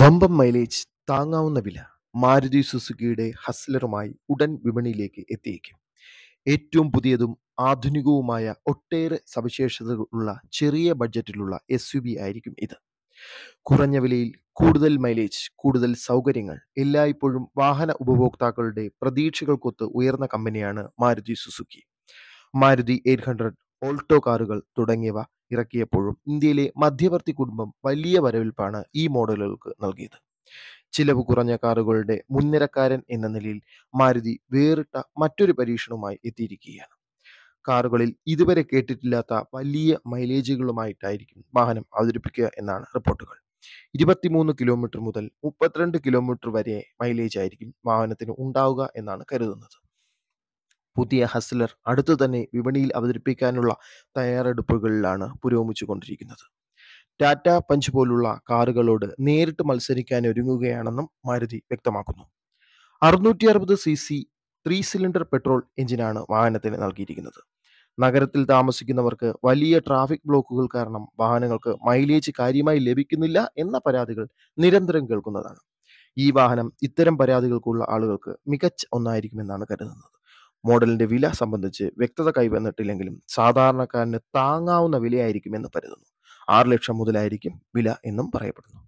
വമ്പം mileage താങ്ങാവുന്ന വില മാരുതി സുസുക്കിയുടെ ഹസ്ലറുമായി ഉടൻ വിപണിയിലേക്ക് എത്തിയേക്കും ഏറ്റവും പുതിയതും ആധുനികവുമായ ഒട്ടേറെ സവിശേഷതകളുള്ള ചെറിയ ബഡ്ജറ്റിലുള്ള എസ് ആയിരിക്കും ഇത് കുറഞ്ഞ വിലയിൽ കൂടുതൽ മൈലേജ് കൂടുതൽ സൗകര്യങ്ങൾ എല്ലായ്പ്പോഴും വാഹന ഉപഭോക്താക്കളുടെ പ്രതീക്ഷകൾക്കൊത്ത് ഉയർന്ന കമ്പനിയാണ് Maruti Suzuki Maruti eight hundred Alto കാറുകൾ തുടങ്ങിയവ ഇറക്കിയപ്പോഴും ഇന്ത്യയിലെ മധ്യവർത്തി കുടുംബം വലിയ വരവേൽപ്പാണ് ഈ മോഡലുകൾക്ക് നൽകിയത് ചിലവ് കുറഞ്ഞ കാറുകളുടെ മുൻനിരക്കാരൻ എന്ന നിലയിൽ മാരുതി വേറിട്ട മറ്റൊരു പരീക്ഷണവുമായി എത്തിയിരിക്കുകയാണ് കാറുകളിൽ ഇതുവരെ കേട്ടിട്ടില്ലാത്ത വലിയ മൈലേജുകളുമായിട്ടായിരിക്കും വാഹനം അവതരിപ്പിക്കുക എന്നാണ് റിപ്പോർട്ടുകൾ ഇരുപത്തിമൂന്ന് കിലോമീറ്റർ മുതൽ മുപ്പത്തിരണ്ട് കിലോമീറ്റർ വരെ മൈലേജ് ആയിരിക്കും വാഹനത്തിന് ഉണ്ടാവുക എന്നാണ് കരുതുന്നത് പുതിയ ഹസ്ലർ അടുത്തു തന്നെ വിപണിയിൽ അവതരിപ്പിക്കാനുള്ള തയ്യാറെടുപ്പുകളിലാണ് പുരോഗമിച്ചുകൊണ്ടിരിക്കുന്നത് ടാറ്റ പഞ്ച് പോലുള്ള കാറുകളോട് നേരിട്ട് മത്സരിക്കാൻ ഒരുങ്ങുകയാണെന്നും മാരുതി വ്യക്തമാക്കുന്നു അറുന്നൂറ്റി അറുപത് C C three cylinder petrol എഞ്ചിനാണ് വാഹനത്തിന് നൽകിയിരിക്കുന്നത് നഗരത്തിൽ താമസിക്കുന്നവർക്ക് വലിയ ട്രാഫിക് ബ്ലോക്കുകൾ കാരണം വാഹനങ്ങൾക്ക് മൈലേജ് കാര്യമായി ലഭിക്കുന്നില്ല എന്ന പരാതികൾ നിരന്തരം കേൾക്കുന്നതാണ് ഈ വാഹനം ഇത്തരം പരാതികൾക്കുള്ള ആളുകൾക്ക് മികച്ച ഒന്നായിരിക്കുമെന്നാണ് കരുതുന്നത് മോഡലിന്റെ വില സംബന്ധിച്ച് വ്യക്തത കൈവന്നിട്ടില്ലെങ്കിലും സാധാരണക്കാരന് താങ്ങാവുന്ന വിലയായിരിക്കും എന്ന് കരുതുന്നു ആറ് ലക്ഷം മുതലായിരിക്കും വില എന്നും പറയപ്പെടുന്നു